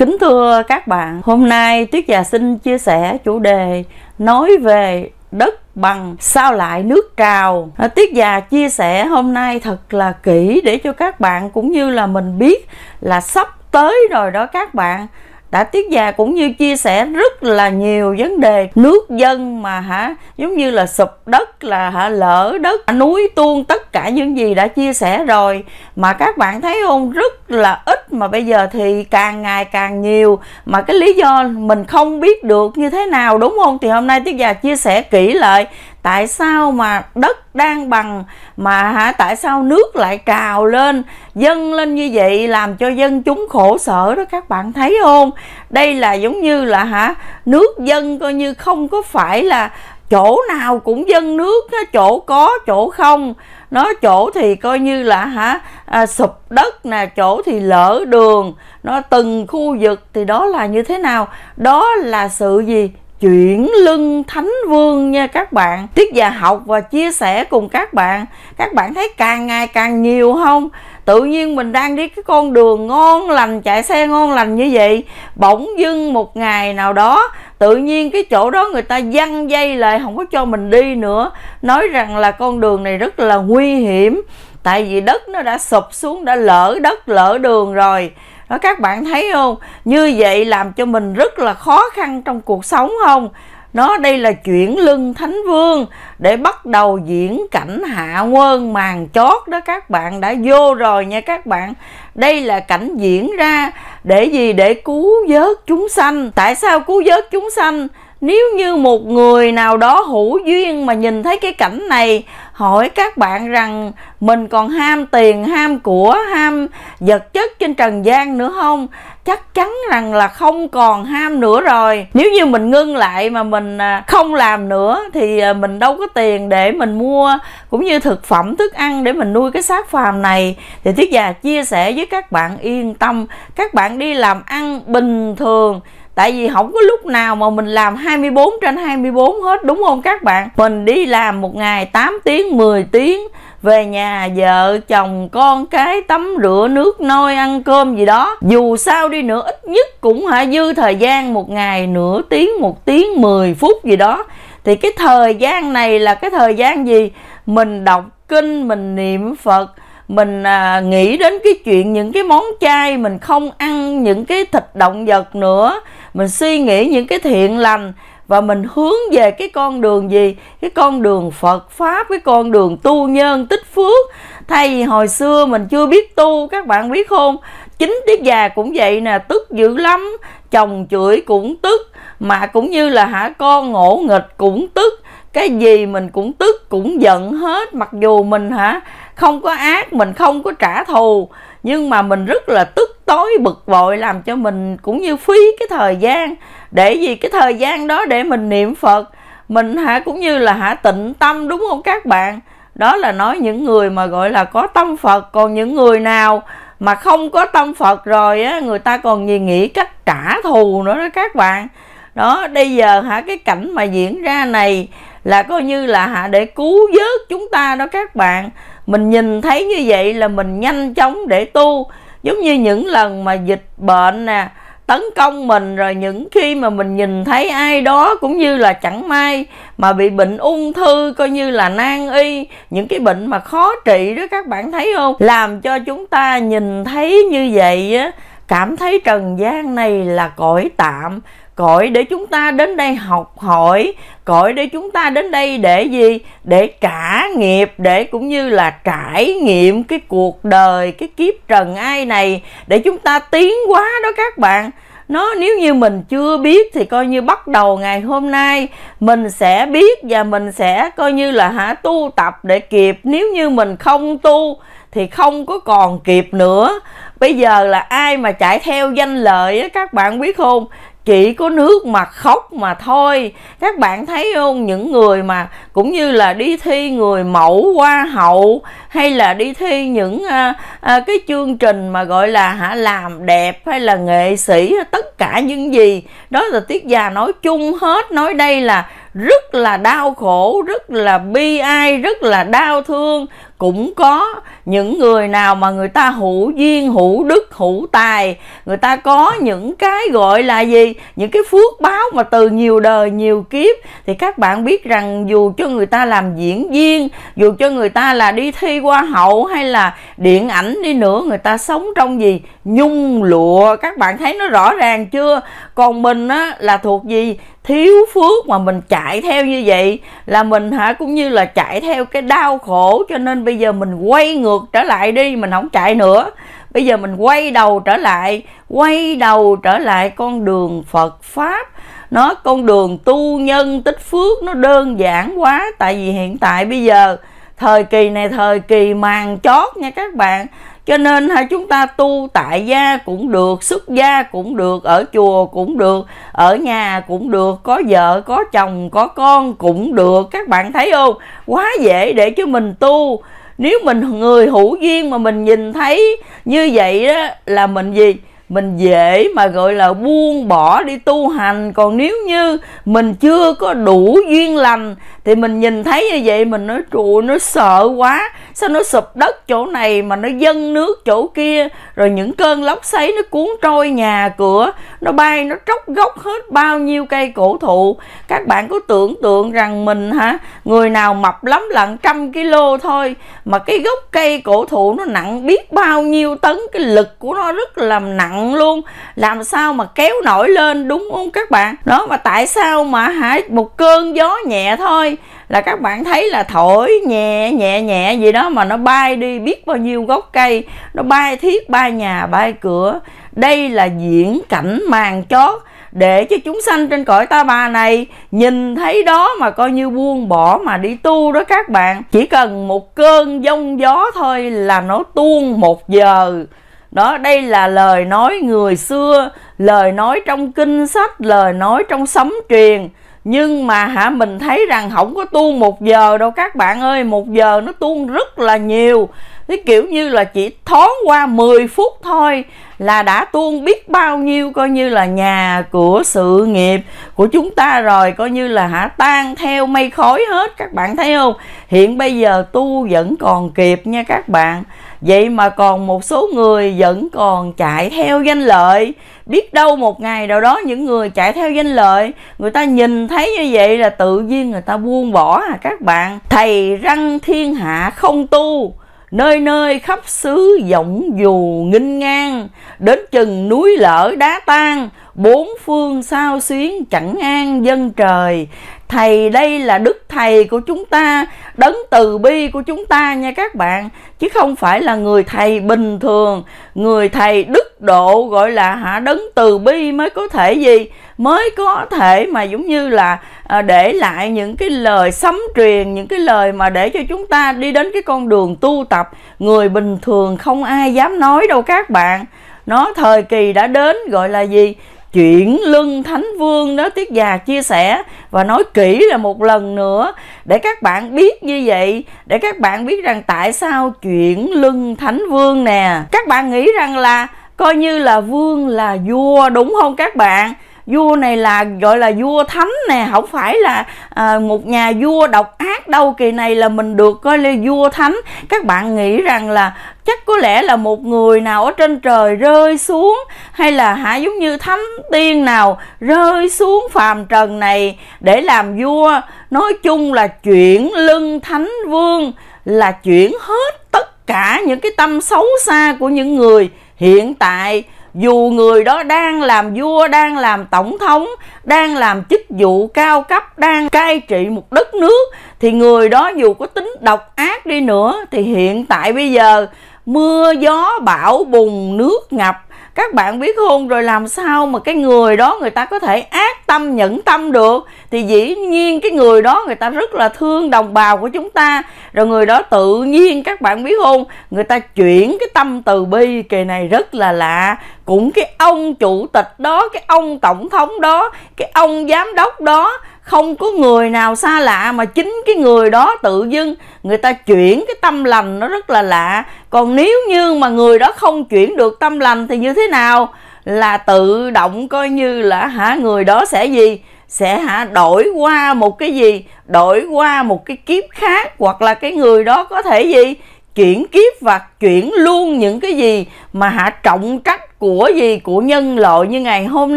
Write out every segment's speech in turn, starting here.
Kính thưa các bạn, hôm nay Tuyết Già xin chia sẻ chủ đề nói về đất bằng sao lại nước trào. À, Tuyết Già chia sẻ hôm nay thật là kỹ để cho các bạn cũng như là mình biết là sắp tới rồi đó các bạn đã tiết già cũng như chia sẻ rất là nhiều vấn đề nước dân mà hả giống như là sụp đất là hả lỡ đất núi tuôn tất cả những gì đã chia sẻ rồi mà các bạn thấy không rất là ít mà bây giờ thì càng ngày càng nhiều mà cái lý do mình không biết được như thế nào đúng không thì hôm nay tiết già chia sẻ kỹ lại tại sao mà đất đang bằng mà hả tại sao nước lại trào lên dâng lên như vậy làm cho dân chúng khổ sở đó các bạn thấy không đây là giống như là hả nước dân coi như không có phải là chỗ nào cũng dân nước chỗ có chỗ không nó chỗ thì coi như là hả à, sụp đất nè chỗ thì lỡ đường nó từng khu vực thì đó là như thế nào đó là sự gì chuyển lưng thánh vương nha các bạn tiết và học và chia sẻ cùng các bạn các bạn thấy càng ngày càng nhiều không tự nhiên mình đang đi cái con đường ngon lành chạy xe ngon lành như vậy bỗng dưng một ngày nào đó tự nhiên cái chỗ đó người ta văng dây lại không có cho mình đi nữa nói rằng là con đường này rất là nguy hiểm tại vì đất nó đã sụp xuống đã lỡ đất lỡ đường rồi đó các bạn thấy không như vậy làm cho mình rất là khó khăn trong cuộc sống không nó đây là chuyển lưng thánh vương để bắt đầu diễn cảnh hạ quân màn chót đó các bạn đã vô rồi nha các bạn đây là cảnh diễn ra để gì để cứu vớt chúng sanh tại sao cứu vớt chúng sanh nếu như một người nào đó hữu duyên mà nhìn thấy cái cảnh này hỏi các bạn rằng mình còn ham tiền ham của ham vật chất trên trần gian nữa không chắc chắn rằng là không còn ham nữa rồi nếu như mình ngưng lại mà mình à, không làm nữa thì à, mình đâu có tiền để mình mua cũng như thực phẩm thức ăn để mình nuôi cái xác phàm này thì thiết già chia sẻ với các bạn yên tâm các bạn đi làm ăn bình thường tại vì không có lúc nào mà mình làm 24 trên 24 hết đúng không các bạn mình đi làm một ngày 8 tiếng 10 tiếng về nhà vợ chồng con cái tắm rửa nước nôi ăn cơm gì đó dù sao đi nữa ít nhất cũng hả dư thời gian một ngày nửa tiếng một tiếng mười phút gì đó thì cái thời gian này là cái thời gian gì mình đọc kinh mình niệm phật mình à, nghĩ đến cái chuyện những cái món chay mình không ăn những cái thịt động vật nữa mình suy nghĩ những cái thiện lành và mình hướng về cái con đường gì cái con đường phật pháp cái con đường tu nhân tích phước thay vì hồi xưa mình chưa biết tu các bạn biết không chính tiết già cũng vậy nè tức dữ lắm chồng chửi cũng tức mà cũng như là hả con ngỗ nghịch cũng tức cái gì mình cũng tức cũng giận hết mặc dù mình hả không có ác mình không có trả thù nhưng mà mình rất là tức tối bực bội làm cho mình cũng như phí cái thời gian để gì cái thời gian đó để mình niệm phật mình hả cũng như là hả tịnh tâm đúng không các bạn đó là nói những người mà gọi là có tâm phật còn những người nào mà không có tâm phật rồi á người ta còn gì nghĩ cách trả thù nữa đó các bạn đó bây giờ hả cái cảnh mà diễn ra này là coi như là hả để cứu vớt chúng ta đó các bạn mình nhìn thấy như vậy là mình nhanh chóng để tu giống như những lần mà dịch bệnh nè tấn công mình rồi những khi mà mình nhìn thấy ai đó cũng như là chẳng may mà bị bệnh ung thư coi như là nan y những cái bệnh mà khó trị đó các bạn thấy không làm cho chúng ta nhìn thấy như vậy á cảm thấy trần gian này là cõi tạm cõi để chúng ta đến đây học hỏi cõi để chúng ta đến đây để gì để trả nghiệp để cũng như là trải nghiệm cái cuộc đời cái kiếp trần ai này để chúng ta tiến hóa đó các bạn nó nếu như mình chưa biết thì coi như bắt đầu ngày hôm nay mình sẽ biết và mình sẽ coi như là hả tu tập để kịp nếu như mình không tu thì không có còn kịp nữa bây giờ là ai mà chạy theo danh lợi á các bạn biết không chỉ có nước mà khóc mà thôi các bạn thấy không những người mà cũng như là đi thi người mẫu hoa hậu hay là đi thi những à, à, cái chương trình mà gọi là hả làm đẹp hay là nghệ sĩ tất cả những gì đó là tiết già nói chung hết nói đây là rất là đau khổ rất là bi ai rất là đau thương cũng có những người nào mà người ta hữu duyên hữu đức hữu tài người ta có những cái gọi là gì những cái phước báo mà từ nhiều đời nhiều kiếp thì các bạn biết rằng dù cho người ta làm diễn viên dù cho người ta là đi thi hoa hậu hay là điện ảnh đi nữa người ta sống trong gì nhung lụa các bạn thấy nó rõ ràng chưa còn mình á là thuộc gì thiếu phước mà mình chạy theo như vậy là mình hả cũng như là chạy theo cái đau khổ cho nên bây giờ mình quay ngược trở lại đi mình không chạy nữa bây giờ mình quay đầu trở lại quay đầu trở lại con đường phật pháp nó con đường tu nhân tích phước nó đơn giản quá tại vì hiện tại bây giờ thời kỳ này thời kỳ màng chót nha các bạn cho nên ha chúng ta tu tại gia cũng được xuất gia cũng được ở chùa cũng được ở nhà cũng được có vợ có chồng có con cũng được các bạn thấy không quá dễ để cho mình tu nếu mình người hữu duyên mà mình nhìn thấy như vậy đó là mình gì mình dễ mà gọi là buông bỏ đi tu hành còn nếu như mình chưa có đủ duyên lành thì mình nhìn thấy như vậy mình nói trụ nó sợ quá sao nó sụp đất chỗ này mà nó dâng nước chỗ kia rồi những cơn lốc xoáy nó cuốn trôi nhà cửa nó bay nó tróc gốc hết bao nhiêu cây cổ thụ các bạn cứ tưởng tượng rằng mình hả người nào mập lắm là trăm kg thôi mà cái gốc cây cổ thụ nó nặng biết bao nhiêu tấn cái lực của nó rất là nặng luôn làm sao mà kéo nổi lên đúng không các bạn đó mà tại sao mà hả một cơn gió nhẹ thôi là các bạn thấy là thổi nhẹ nhẹ nhẹ gì đó mà nó bay đi biết bao nhiêu gốc cây nó bay thiết bay nhà bay cửa đây là diễn cảnh màn chót để cho chúng sanh trên cõi ta bà này nhìn thấy đó mà coi như buông bỏ mà đi tu đó các bạn chỉ cần một cơn giông gió thôi là nó tuôn một giờ đó đây là lời nói người xưa lời nói trong kinh sách lời nói trong sấm truyền nhưng mà hả mình thấy rằng không có tuôn một giờ đâu các bạn ơi một giờ nó tuôn rất là nhiều thế kiểu như là chỉ thoáng qua 10 phút thôi là đã tuôn biết bao nhiêu coi như là nhà của sự nghiệp của chúng ta rồi coi như là hả tan theo mây khói hết các bạn thấy không hiện bây giờ tu vẫn còn kịp nha các bạn vậy mà còn một số người vẫn còn chạy theo danh lợi biết đâu một ngày nào đó những người chạy theo danh lợi người ta nhìn thấy như vậy là tự nhiên người ta buông bỏ à các bạn thầy răng thiên hạ không tu nơi nơi khắp xứ giọng dù nghinh ngang đến chừng núi lở đá tan bốn phương sao xuyến chẳng an dân trời thầy đây là đức thầy của chúng ta đấng từ bi của chúng ta nha các bạn chứ không phải là người thầy bình thường người thầy đức độ gọi là hả đấng từ bi mới có thể gì mới có thể mà giống như là à, để lại những cái lời sấm truyền những cái lời mà để cho chúng ta đi đến cái con đường tu tập người bình thường không ai dám nói đâu các bạn nó thời kỳ đã đến gọi là gì chuyện lưng thánh vương đó tiết già chia sẻ và nói kỹ là một lần nữa để các bạn biết như vậy để các bạn biết rằng tại sao chuyện lưng thánh vương nè các bạn nghĩ rằng là coi như là vương là vua đúng không các bạn vua này là gọi là vua thánh nè không phải là à, một nhà vua độc ác đâu kỳ này là mình được coi là vua thánh các bạn nghĩ rằng là chắc có lẽ là một người nào ở trên trời rơi xuống hay là hả giống như thánh tiên nào rơi xuống phàm trần này để làm vua nói chung là chuyển lưng thánh vương là chuyển hết tất cả những cái tâm xấu xa của những người hiện tại dù người đó đang làm vua đang làm tổng thống đang làm chức vụ cao cấp đang cai trị một đất nước thì người đó dù có tính độc ác đi nữa thì hiện tại bây giờ mưa gió bão bùng nước ngập các bạn biết hôn rồi làm sao mà cái người đó người ta có thể ác tâm nhẫn tâm được thì dĩ nhiên cái người đó người ta rất là thương đồng bào của chúng ta rồi người đó tự nhiên các bạn biết không người ta chuyển cái tâm từ bi kỳ này rất là lạ cũng cái ông chủ tịch đó cái ông tổng thống đó cái ông giám đốc đó không có người nào xa lạ mà chính cái người đó tự dưng người ta chuyển cái tâm lành nó rất là lạ còn nếu như mà người đó không chuyển được tâm lành thì như thế nào là tự động coi như là hả người đó sẽ gì sẽ hả đổi qua một cái gì đổi qua một cái kiếp khác hoặc là cái người đó có thể gì chuyển kiếp và chuyển luôn những cái gì mà hạ trọng trách của gì của nhân loại như ngày hôm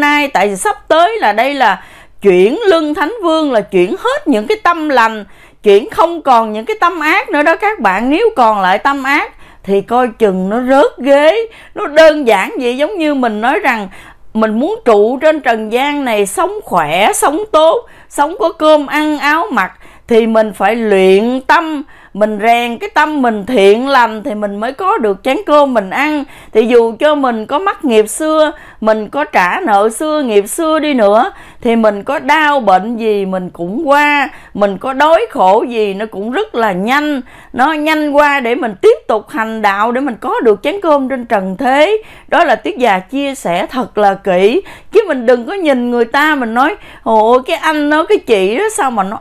nay tại vì sắp tới là đây là chuyển lưng thánh vương là chuyển hết những cái tâm lành chuyển không còn những cái tâm ác nữa đó các bạn nếu còn lại tâm ác thì coi chừng nó rớt ghế nó đơn giản vậy giống như mình nói rằng mình muốn trụ trên trần gian này sống khỏe sống tốt sống có cơm ăn áo mặc thì mình phải luyện tâm mình rèn cái tâm mình thiện lành thì mình mới có được chén cơm mình ăn thì dù cho mình có mắc nghiệp xưa mình có trả nợ xưa nghiệp xưa đi nữa thì mình có đau bệnh gì mình cũng qua mình có đói khổ gì nó cũng rất là nhanh nó nhanh qua để mình tiếp tục hành đạo để mình có được chén cơm trên trần thế đó là tiết già chia sẻ thật là kỹ chứ mình đừng có nhìn người ta mình nói ồ cái anh nó cái chị đó sao mà nó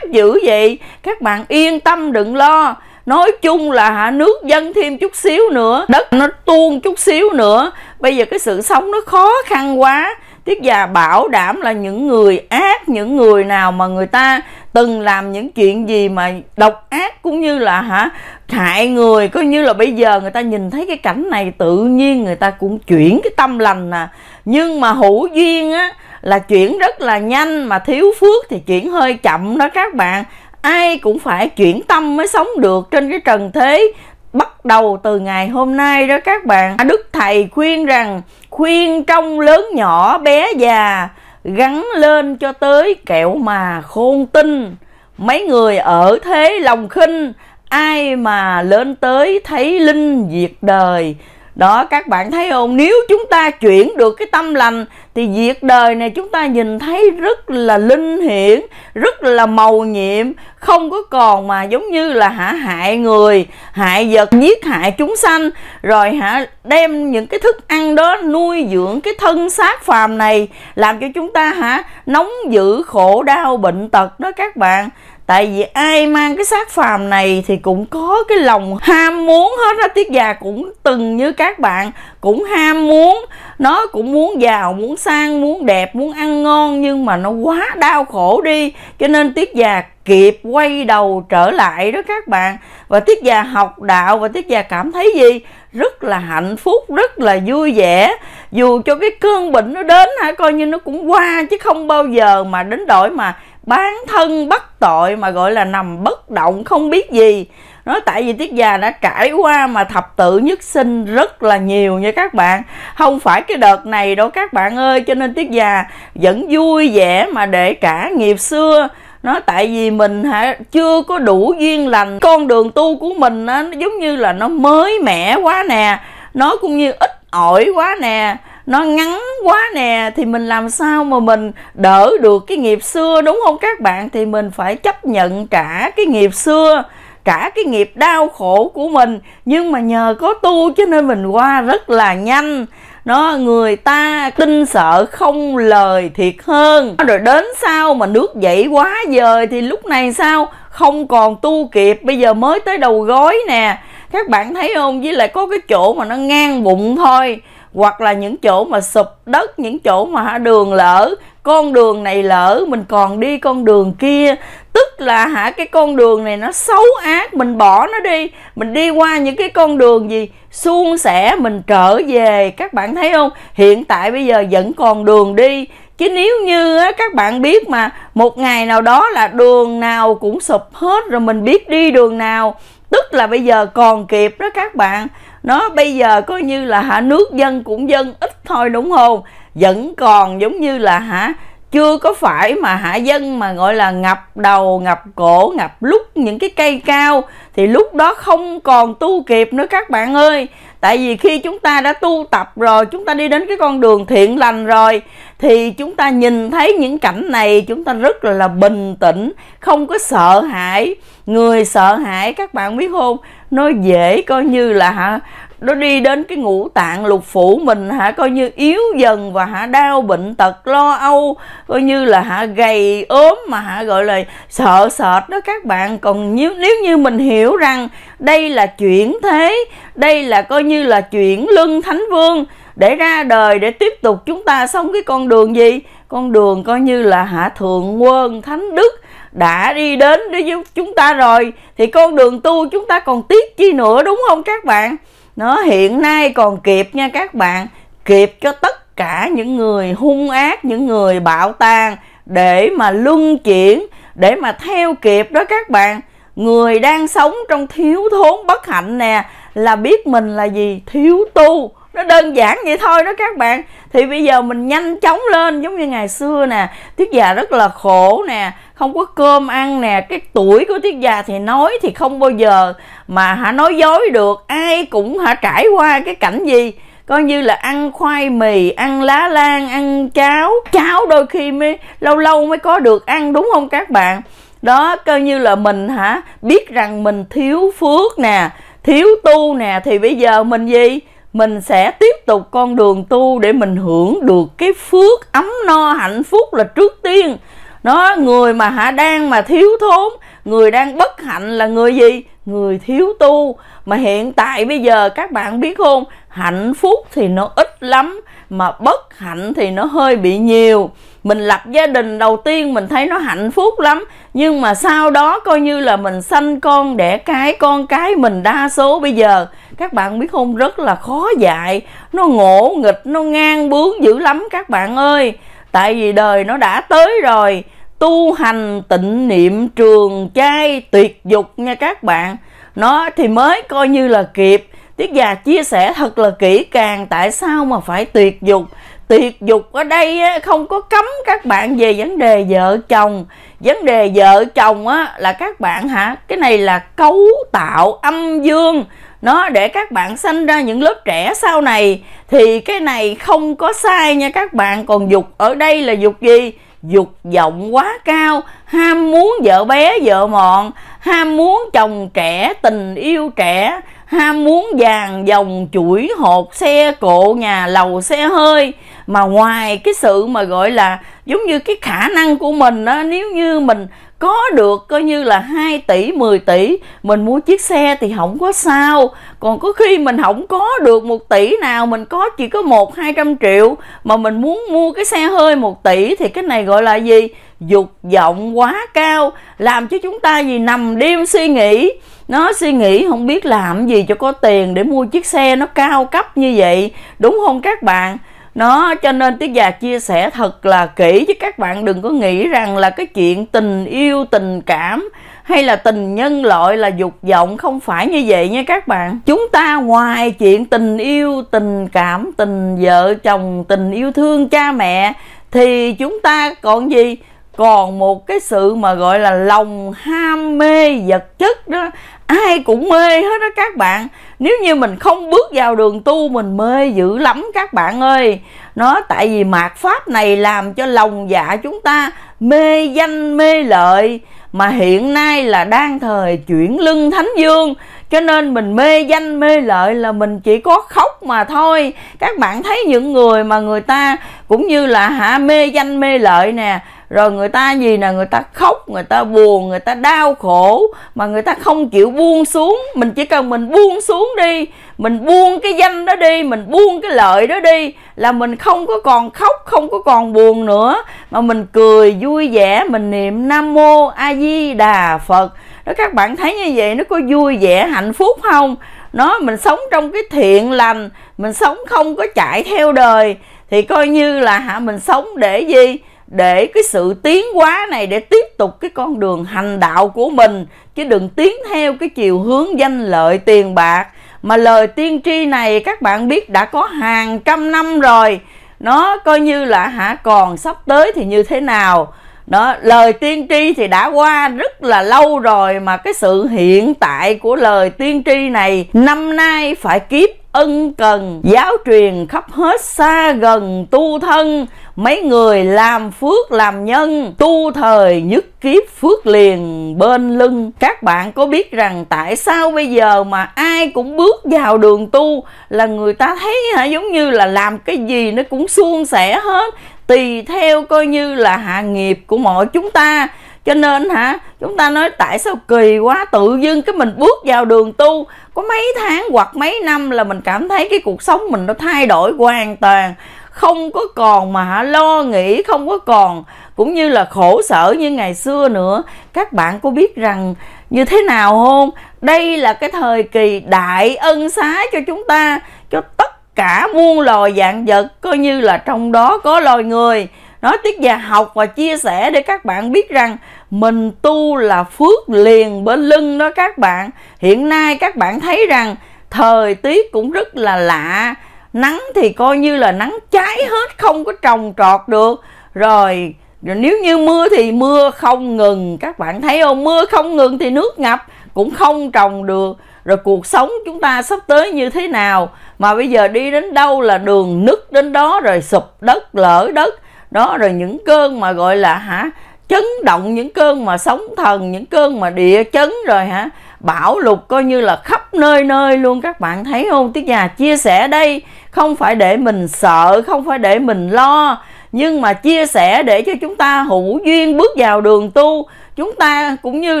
dữ vậy các bạn yên tâm đừng lo nói chung là hả nước dâng thêm chút xíu nữa đất nó tuôn chút xíu nữa bây giờ cái sự sống nó khó khăn quá tiết già bảo đảm là những người ác những người nào mà người ta từng làm những chuyện gì mà độc ác cũng như là hả hại người coi như là bây giờ người ta nhìn thấy cái cảnh này tự nhiên người ta cũng chuyển cái tâm lành nè à. nhưng mà hữu duyên á là chuyển rất là nhanh mà thiếu phước thì chuyển hơi chậm đó các bạn ai cũng phải chuyển tâm mới sống được trên cái trần thế bắt đầu từ ngày hôm nay đó các bạn đức thầy khuyên rằng khuyên trong lớn nhỏ bé già gắn lên cho tới kẹo mà khôn tinh mấy người ở thế lòng khinh ai mà lên tới thấy linh diệt đời đó các bạn thấy không nếu chúng ta chuyển được cái tâm lành thì việc đời này chúng ta nhìn thấy rất là linh hiển rất là màu nhiệm không có còn mà giống như là hả hại người hại vật giết hại chúng sanh rồi hả đem những cái thức ăn đó nuôi dưỡng cái thân xác phàm này làm cho chúng ta hả nóng dữ khổ đau bệnh tật đó các bạn tại vì ai mang cái xác phàm này thì cũng có cái lòng ham muốn hết á tiết già cũng từng như các bạn cũng ham muốn nó cũng muốn giàu muốn sang muốn đẹp muốn ăn ngon nhưng mà nó quá đau khổ đi cho nên tiết già kịp quay đầu trở lại đó các bạn và tiết già học đạo và tiết già cảm thấy gì rất là hạnh phúc rất là vui vẻ dù cho cái cơn bệnh nó đến hả coi như nó cũng qua chứ không bao giờ mà đến đổi mà bán thân bất tội mà gọi là nằm bất động không biết gì nó tại vì tiết già đã trải qua mà thập tự nhất sinh rất là nhiều nha các bạn không phải cái đợt này đâu các bạn ơi cho nên tiết già vẫn vui vẻ mà để cả nghiệp xưa nó tại vì mình hả chưa có đủ duyên lành con đường tu của mình á giống như là nó mới mẻ quá nè nó cũng như ít ỏi quá nè nó ngắn quá nè thì mình làm sao mà mình đỡ được cái nghiệp xưa đúng không các bạn thì mình phải chấp nhận trả cái nghiệp xưa trả cái nghiệp đau khổ của mình nhưng mà nhờ có tu cho nên mình qua rất là nhanh nó người ta kinh sợ không lời thiệt hơn rồi đến sau mà nước dậy quá dời thì lúc này sao không còn tu kịp bây giờ mới tới đầu gối nè các bạn thấy không với lại có cái chỗ mà nó ngang bụng thôi hoặc là những chỗ mà sụp đất những chỗ mà đường lỡ con đường này lỡ mình còn đi con đường kia tức là hả cái con đường này nó xấu ác mình bỏ nó đi mình đi qua những cái con đường gì suôn sẻ mình trở về các bạn thấy không hiện tại bây giờ vẫn còn đường đi chứ nếu như á, các bạn biết mà một ngày nào đó là đường nào cũng sụp hết rồi mình biết đi đường nào tức là bây giờ còn kịp đó các bạn nó bây giờ coi như là hả nước dân cũng dân ít thôi đúng không vẫn còn giống như là hả chưa có phải mà hạ dân mà gọi là ngập đầu ngập cổ ngập lúc những cái cây cao thì lúc đó không còn tu kịp nữa các bạn ơi tại vì khi chúng ta đã tu tập rồi chúng ta đi đến cái con đường thiện lành rồi thì chúng ta nhìn thấy những cảnh này chúng ta rất là, là bình tĩnh không có sợ hãi người sợ hãi các bạn biết không nó dễ coi như là hả nó đi đến cái ngũ tạng lục phủ mình hả coi như yếu dần và hả đau bệnh tật lo âu coi như là hả gầy ốm mà hả gọi là sợ sệt đó các bạn còn nếu, nếu như mình hiểu rằng đây là chuyển thế đây là coi như là chuyển lưng thánh vương để ra đời để tiếp tục chúng ta sống cái con đường gì con đường coi như là hạ thượng quân thánh đức đã đi đến với chúng ta rồi thì con đường tu chúng ta còn tiếc chi nữa đúng không các bạn nó hiện nay còn kịp nha các bạn kịp cho tất cả những người hung ác những người bạo tàn để mà luân chuyển để mà theo kịp đó các bạn người đang sống trong thiếu thốn bất hạnh nè là biết mình là gì thiếu tu nó đơn giản vậy thôi đó các bạn thì bây giờ mình nhanh chóng lên giống như ngày xưa nè tiết già rất là khổ nè không có cơm ăn nè cái tuổi của tiết già thì nói thì không bao giờ mà hả nói dối được ai cũng hả trải qua cái cảnh gì coi như là ăn khoai mì ăn lá lan ăn cháo cháo đôi khi mới lâu lâu mới có được ăn đúng không các bạn đó coi như là mình hả biết rằng mình thiếu phước nè thiếu tu nè thì bây giờ mình gì mình sẽ tiếp tục con đường tu để mình hưởng được cái phước ấm no hạnh phúc là trước tiên nó người mà hả đang mà thiếu thốn người đang bất hạnh là người gì người thiếu tu mà hiện tại bây giờ các bạn biết không hạnh phúc thì nó ít lắm mà bất hạnh thì nó hơi bị nhiều mình lập gia đình đầu tiên mình thấy nó hạnh phúc lắm nhưng mà sau đó coi như là mình sanh con đẻ cái con cái mình đa số bây giờ các bạn biết không rất là khó dạy nó ngỗ nghịch nó ngang bướng dữ lắm các bạn ơi tại vì đời nó đã tới rồi tu hành tịnh niệm trường chay tuyệt dục nha các bạn nó thì mới coi như là kịp Tiết già chia sẻ thật là kỹ càng tại sao mà phải tuyệt dục tiệt dục ở đây không có cấm các bạn về vấn đề vợ chồng vấn đề vợ chồng á là các bạn hả cái này là cấu tạo âm dương nó để các bạn sanh ra những lớp trẻ sau này thì cái này không có sai nha các bạn còn dục ở đây là dục gì dục vọng quá cao ham muốn vợ bé vợ mọn ham muốn chồng trẻ tình yêu trẻ ham muốn vàng dòng chuỗi hột xe cộ nhà lầu xe hơi mà ngoài cái sự mà gọi là giống như cái khả năng của mình đó nếu như mình có được coi như là 2 tỷ 10 tỷ mình mua chiếc xe thì không có sao còn có khi mình không có được một tỷ nào mình có chỉ có một hai trăm triệu mà mình muốn mua cái xe hơi một tỷ thì cái này gọi là gì dục vọng quá cao làm cho chúng ta gì nằm đêm suy nghĩ nó suy nghĩ không biết làm gì cho có tiền để mua chiếc xe nó cao cấp như vậy đúng không các bạn nó cho nên tiết già chia sẻ thật là kỹ chứ các bạn đừng có nghĩ rằng là cái chuyện tình yêu tình cảm hay là tình nhân loại là dục vọng không phải như vậy nha các bạn chúng ta ngoài chuyện tình yêu tình cảm tình vợ chồng tình yêu thương cha mẹ thì chúng ta còn gì còn một cái sự mà gọi là lòng ham mê vật chất đó ai cũng mê hết đó các bạn nếu như mình không bước vào đường tu mình mê dữ lắm các bạn ơi nó tại vì mạt pháp này làm cho lòng dạ chúng ta mê danh mê lợi mà hiện nay là đang thời chuyển lưng thánh dương cho nên mình mê danh mê lợi là mình chỉ có khóc mà thôi các bạn thấy những người mà người ta cũng như là hả mê danh mê lợi nè rồi người ta gì nè người ta khóc người ta buồn người ta đau khổ mà người ta không chịu buông xuống mình chỉ cần mình buông xuống đi mình buông cái danh đó đi mình buông cái lợi đó đi là mình không có còn khóc không có còn buồn nữa mà mình cười vui vẻ mình niệm nam mô a di đà phật đó các bạn thấy như vậy nó có vui vẻ hạnh phúc không nó mình sống trong cái thiện lành mình sống không có chạy theo đời thì coi như là hả mình sống để gì để cái sự tiến hóa này để tiếp tục cái con đường hành đạo của mình chứ đừng tiến theo cái chiều hướng danh lợi tiền bạc mà lời tiên tri này các bạn biết đã có hàng trăm năm rồi nó coi như là hả còn sắp tới thì như thế nào đó lời tiên tri thì đã qua rất là lâu rồi mà cái sự hiện tại của lời tiên tri này năm nay phải kiếp ân cần giáo truyền khắp hết xa gần tu thân mấy người làm phước làm nhân tu thời nhất kiếp phước liền bên lưng các bạn có biết rằng tại sao bây giờ mà ai cũng bước vào đường tu là người ta thấy hả giống như là làm cái gì nó cũng suôn sẻ hết tùy theo coi như là hạ nghiệp của mọi chúng ta cho nên hả chúng ta nói tại sao kỳ quá tự dưng cái mình bước vào đường tu có mấy tháng hoặc mấy năm là mình cảm thấy cái cuộc sống mình nó thay đổi hoàn toàn không có còn mà lo nghĩ không có còn cũng như là khổ sở như ngày xưa nữa các bạn có biết rằng như thế nào không đây là cái thời kỳ đại ân xá cho chúng ta cho tất cả muôn loài dạng vật coi như là trong đó có loài người nói tiết và học và chia sẻ để các bạn biết rằng mình tu là phước liền bên lưng đó các bạn hiện nay các bạn thấy rằng thời tiết cũng rất là lạ nắng thì coi như là nắng cháy hết không có trồng trọt được rồi rồi nếu như mưa thì mưa không ngừng các bạn thấy không mưa không ngừng thì nước ngập cũng không trồng được rồi cuộc sống chúng ta sắp tới như thế nào mà bây giờ đi đến đâu là đường nứt đến đó rồi sụp đất lở đất đó rồi những cơn mà gọi là hả chấn động những cơn mà sóng thần những cơn mà địa chấn rồi hả bão lục coi như là khắp nơi nơi luôn các bạn thấy không tiết nhà chia sẻ đây không phải để mình sợ không phải để mình lo nhưng mà chia sẻ để cho chúng ta hữu duyên bước vào đường tu chúng ta cũng như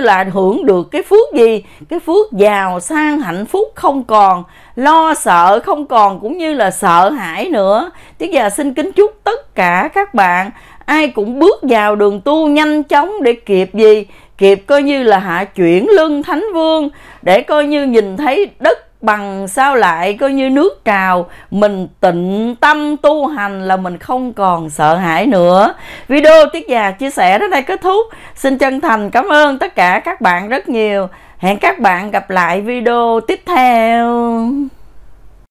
là hưởng được cái phước gì cái phước giàu sang hạnh phúc không còn lo sợ không còn cũng như là sợ hãi nữa tiết già xin kính chúc tất cả các bạn ai cũng bước vào đường tu nhanh chóng để kịp gì kịp coi như là hạ chuyển lưng thánh vương để coi như nhìn thấy đất bằng sao lại coi như nước trào mình tịnh tâm tu hành là mình không còn sợ hãi nữa video tiết già chia sẻ đến đây kết thúc xin chân thành cảm ơn tất cả các bạn rất nhiều hẹn các bạn gặp lại video tiếp theo